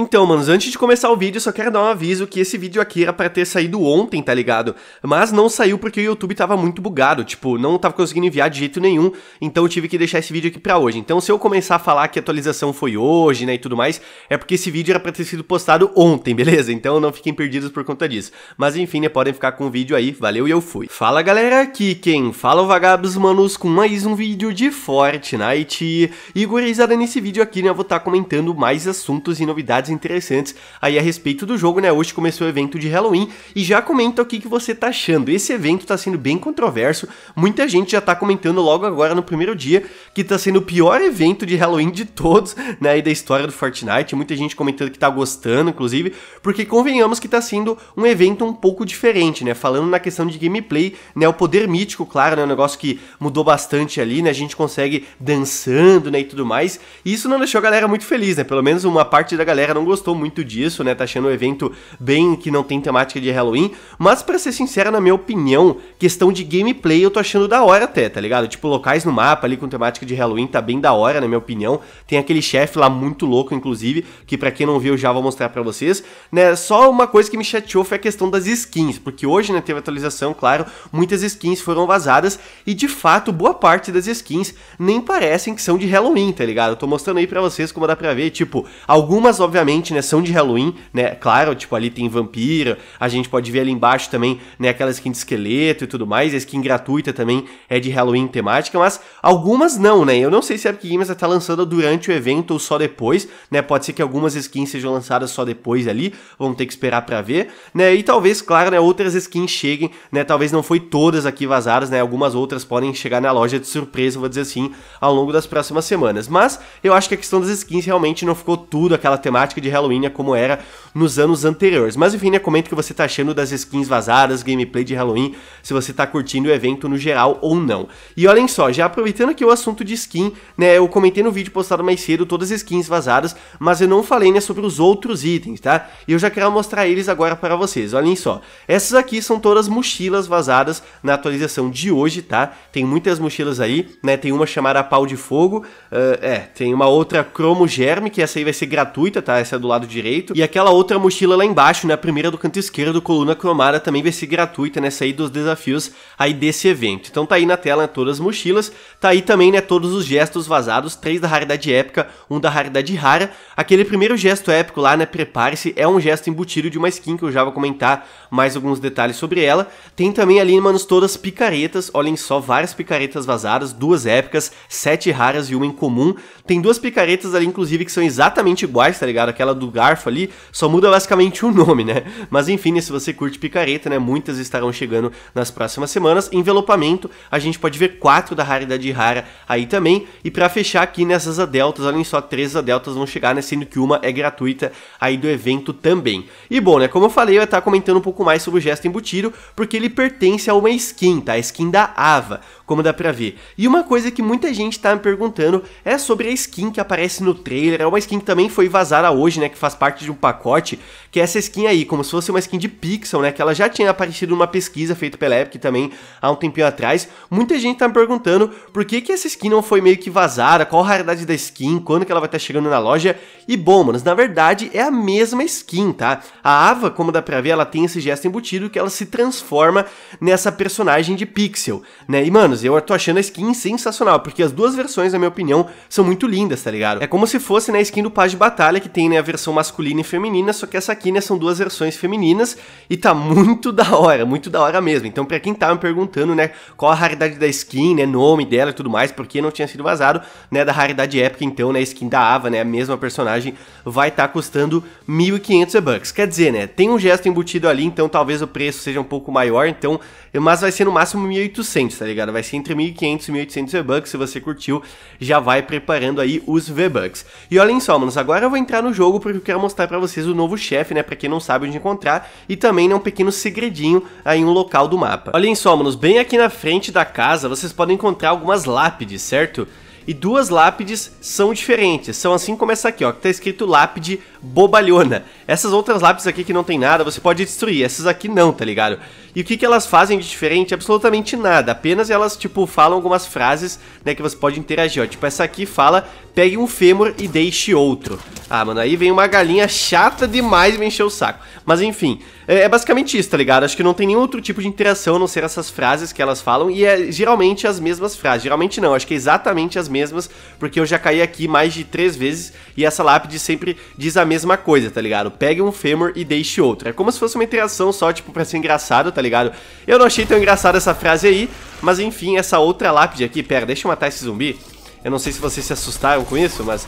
Então, manos, antes de começar o vídeo, só quero dar um aviso que esse vídeo aqui era pra ter saído ontem, tá ligado? Mas não saiu porque o YouTube tava muito bugado, tipo, não tava conseguindo enviar de jeito nenhum, então eu tive que deixar esse vídeo aqui pra hoje. Então, se eu começar a falar que a atualização foi hoje, né, e tudo mais, é porque esse vídeo era pra ter sido postado ontem, beleza? Então não fiquem perdidos por conta disso. Mas enfim, né, podem ficar com o vídeo aí, valeu e eu fui. Fala galera, aqui quem fala é Vagabos Manos com mais um vídeo de Fortnite. E gurizada, nesse vídeo aqui, né, eu vou estar tá comentando mais assuntos e novidades curiosidades interessantes aí a respeito do jogo, né? Hoje começou o evento de Halloween e já comenta o que, que você tá achando. Esse evento tá sendo bem controverso, muita gente já tá comentando logo agora no primeiro dia que tá sendo o pior evento de Halloween de todos, né? E da história do Fortnite, muita gente comentando que tá gostando, inclusive, porque convenhamos que tá sendo um evento um pouco diferente, né? Falando na questão de gameplay, né? O poder mítico, claro, né? Um negócio que mudou bastante ali, né? A gente consegue dançando, né? E tudo mais. E isso não deixou a galera muito feliz, né? Pelo menos uma parte da galera não gostou muito disso, né? Tá achando o evento bem que não tem temática de Halloween. Mas para ser sincero, na minha opinião, questão de gameplay eu tô achando da hora até, tá ligado? Tipo, locais no mapa ali com temática de Halloween tá bem da hora, na minha opinião. Tem aquele chefe lá muito louco, inclusive, que para quem não viu já vou mostrar para vocês, né? Só uma coisa que me chateou foi a questão das skins, porque hoje, né, teve atualização, claro, muitas skins foram vazadas e de fato boa parte das skins nem parecem que são de Halloween, tá ligado? Eu tô mostrando aí para vocês como dá pra ver, tipo, algumas obviamente obviamente, né, são de Halloween, né? Claro, tipo, ali tem vampira, a gente pode ver ali embaixo também, né, aquela skin de esqueleto e tudo mais, a skin gratuita também é de Halloween temática, mas algumas não, né? Eu não sei se a Epic Games está lançando durante o evento ou só depois, né? Pode ser que algumas skins sejam lançadas só depois ali, vamos ter que esperar para ver, né? E talvez, claro, né, outras skins cheguem, né? Talvez não foi todas aqui vazadas, né? Algumas outras podem chegar na loja de surpresa, vou dizer assim, ao longo das próximas semanas. Mas eu acho que a questão das skins realmente não ficou tudo aquela temática temática de Halloween né, como era nos anos anteriores. Mas enfim, né, comenta o que você tá achando das skins vazadas, gameplay de Halloween, se você tá curtindo o evento no geral ou não. E olhem só, já aproveitando aqui o assunto de skin, né, eu comentei no vídeo postado mais cedo todas as skins vazadas, mas eu não falei, né, sobre os outros itens, tá? E eu já quero mostrar eles agora para vocês, olhem só. Essas aqui são todas mochilas vazadas na atualização de hoje, tá? Tem muitas mochilas aí, né, tem uma chamada Pau de Fogo, uh, é, tem uma outra Cromo Germe, que essa aí vai ser gratuita, tá? Essa é do lado direito. E aquela outra mochila lá embaixo, né? A primeira do canto esquerdo, coluna cromada, também vai ser gratuita nessa né? aí dos desafios aí desse evento. Então tá aí na tela né, todas as mochilas, tá aí também, né, todos os gestos vazados, três da raridade épica, um da raridade rara. Aquele primeiro gesto épico lá, né, prepare-se, é um gesto embutido de uma skin que eu já vou comentar mais alguns detalhes sobre ela. Tem também ali, manos, todas picaretas, olhem só, várias picaretas vazadas, duas épicas, sete raras e uma em comum. Tem duas picaretas ali, inclusive, que são exatamente iguais, tá ligado? cara, aquela do garfo ali, só muda basicamente o nome, né? Mas enfim, né, se você curte picareta, né, muitas estarão chegando nas próximas semanas. Envelopamento, a gente pode ver quatro da raridade rara aí também. E para fechar aqui nessas adeltas, olhem só, três adeltas vão chegar, né, sendo que uma é gratuita aí do evento também. E bom, né, como eu falei, eu ia estar comentando um pouco mais sobre o gesto embutido, porque ele pertence a uma skin, tá? A skin da Ava, como dá pra ver. E uma coisa que muita gente tá me perguntando é sobre a skin que aparece no trailer, é uma skin que também foi vazada hoje, né, que faz parte de um pacote, que é essa skin aí, como se fosse uma skin de pixel, né, que ela já tinha aparecido numa pesquisa feita pela Epic também há um tempinho atrás. Muita gente tá me perguntando por que que essa skin não foi meio que vazada, qual a raridade da skin, quando que ela vai estar tá chegando na loja. E bom, manos, na verdade é a mesma skin, tá? A Ava, como dá pra ver, ela tem esse gesto embutido que ela se transforma nessa personagem de pixel, né? E manos, eu tô achando a skin sensacional, porque as duas versões, na minha opinião, são muito lindas, tá ligado? É como se fosse na né, skin do Paz de Batalha que tem né a versão masculina e feminina, só que essa aqui, né, são duas versões femininas e tá muito da hora, muito da hora mesmo. Então, para quem tava tá me perguntando, né, qual a raridade da skin, né, nome dela e tudo mais, porque não tinha sido vazado, né, da raridade épica, então, né, a skin da Ava, né, a mesma personagem, vai estar tá custando 1.500 e-bucks. Quer dizer, né, tem um gesto embutido ali, então talvez o preço seja um pouco maior, então, mas vai ser no máximo 1.800, tá ligado? Vai ser entre 1.500 e 1.800 V-Bucks, se você curtiu, já vai preparando aí os V-Bucks. E olhem só, manos, agora eu vou entrar no jogo, porque eu quero mostrar para vocês o novo chefe, né, pra quem não sabe onde encontrar, e também né, um pequeno segredinho aí em um local do mapa. Olhem só, manos, bem aqui na frente da casa vocês podem encontrar algumas lápides, certo? e duas lápides são diferentes. São assim como essa aqui, ó, que tá escrito lápide bobalhona. Essas outras lápides aqui que não tem nada, você pode destruir. Essas aqui não, tá ligado? E o que, que elas fazem de diferente? Absolutamente nada. Apenas elas, tipo, falam algumas frases, né, que você pode interagir, ó. Tipo, essa aqui fala, pegue um fêmur e deixe outro. Ah, mano, aí vem uma galinha chata demais e me encheu o saco. Mas enfim, é, é, basicamente isso, tá ligado? Acho que não tem nenhum outro tipo de interação a não ser essas frases que elas falam. E é geralmente as mesmas frases. Geralmente não, acho que é exatamente as mesmas mesmas, porque eu já caí aqui mais de três vezes e essa lápide sempre diz a mesma coisa, tá ligado? Pegue um fêmur e deixe outro. É como se fosse uma interação só, tipo, pra ser engraçado, tá ligado? Eu não achei tão engraçada essa frase aí, mas enfim, essa outra lápide aqui, pera, deixa eu matar esse zumbi. Eu não sei se vocês se assustaram com isso, mas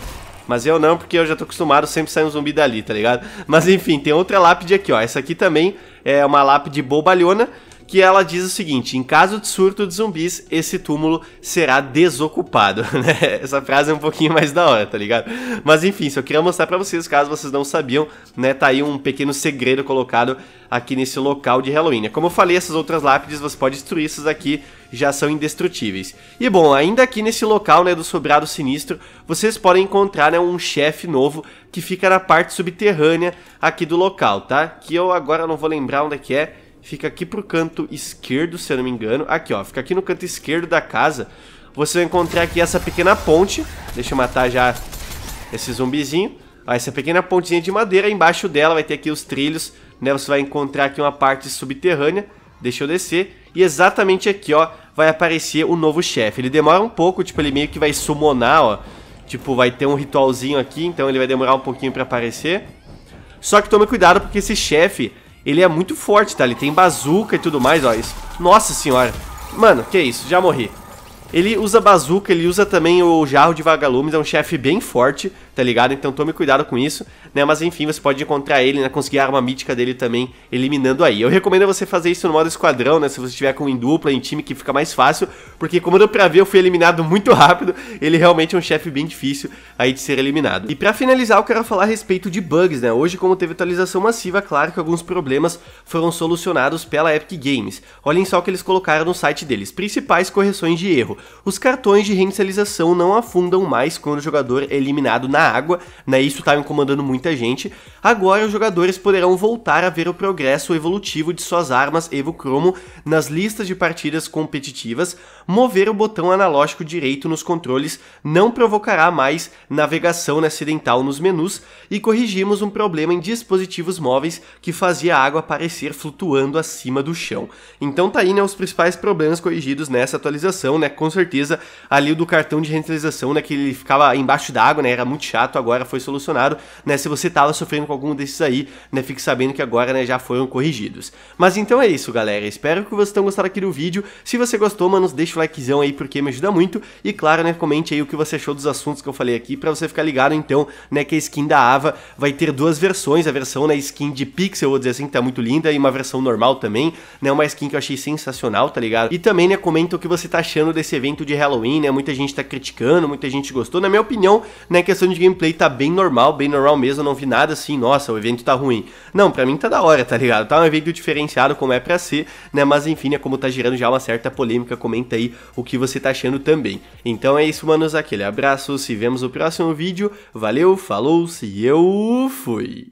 mas eu não, porque eu já tô acostumado, sempre sai um zumbi dali, tá ligado? Mas enfim, tem outra lápide aqui, ó. Essa aqui também é uma lápide bobalhona, que ela diz o seguinte: em caso de surto de zumbis, esse túmulo será desocupado. Né? Essa frase é um pouquinho mais da hora, tá ligado? Mas enfim, só queria mostrar para vocês, caso vocês não sabiam, né? Tá aí um pequeno segredo colocado aqui nesse local de Halloween. Como eu falei, essas outras lápides você pode destruir, essas aqui já são indestrutíveis. E bom, ainda aqui nesse local, né, do sobrado sinistro, vocês podem encontrar, né, um chefe novo que fica na parte subterrânea aqui do local, tá? Que eu agora não vou lembrar onde é que é, fica aqui pro canto esquerdo, se eu não me engano. Aqui, ó, fica aqui no canto esquerdo da casa. Você vai encontrar aqui essa pequena ponte. Deixa eu matar já esse zumbizinho. Ó, essa pequena pontezinha de madeira, embaixo dela vai ter aqui os trilhos, né? Você vai encontrar aqui uma parte subterrânea. Deixa eu descer. E exatamente aqui, ó, vai aparecer o novo chefe. Ele demora um pouco, tipo, ele meio que vai summonar, ó. Tipo, vai ter um ritualzinho aqui, então ele vai demorar um pouquinho pra aparecer. Só que tome cuidado, porque esse chefe ele é muito forte, tá? Ele tem bazuca e tudo mais, ó. Isso. Nossa senhora. Mano, que isso? Já morri. Ele usa bazuca, ele usa também o jarro de vagalumes, é um chefe bem forte tá ligado? Então tome cuidado com isso, né? Mas enfim, você pode encontrar ele, né? Conseguir a arma mítica dele também, eliminando aí. Eu recomendo você fazer isso no modo esquadrão, né? Se você estiver com em dupla, em time, que fica mais fácil, porque como deu pra ver, eu fui eliminado muito rápido, ele realmente é um chefe bem difícil aí de ser eliminado. E pra finalizar, eu quero falar a respeito de bugs, né? Hoje, como teve atualização massiva, claro que alguns problemas foram solucionados pela Epic Games. Olhem só o que eles colocaram no site deles. Principais correções de erro. Os cartões de reinicialização não afundam mais quando o jogador é eliminado na água, né? Isso estava incomodando muita gente. Agora os jogadores poderão voltar a ver o progresso evolutivo de suas armas Evo Chromo nas listas de partidas competitivas. Mover o botão analógico direito nos controles não provocará mais navegação né, acidental nos menus e corrigimos um problema em dispositivos móveis que fazia a água aparecer flutuando acima do chão. Então tá aí né, os principais problemas corrigidos nessa atualização, né? Com certeza ali do cartão de rentalização, né, que ele ficava embaixo d'água, né? Era muito chato chato, agora foi solucionado, né? Se você tava sofrendo com algum desses aí, né? Fique sabendo que agora, né, já foram corrigidos. Mas então é isso, galera. Espero que vocês tenham gostado aqui do vídeo. Se você gostou, mano, deixa o likezão aí porque me ajuda muito. E claro, né, comente aí o que você achou dos assuntos que eu falei aqui para você ficar ligado então, né, que a skin da Ava vai ter duas versões, a versão na né, skin de pixel, vou dizer assim, que tá muito linda, e uma versão normal também, né, uma skin que eu achei sensacional, tá ligado? E também, né, comenta o que você tá achando desse evento de Halloween, né, muita gente tá criticando, muita gente gostou, na minha opinião, né, questão de gameplay tá bem normal, bem normal mesmo, não vi nada assim, nossa, o evento tá ruim. Não, pra mim tá da hora, tá ligado? Tá um evento diferenciado como é pra ser, né? Mas enfim, é como tá gerando já uma certa polêmica, comenta aí o que você tá achando também. Então é isso, manos, aquele abraço, se vemos no próximo vídeo, valeu, falou, se eu fui!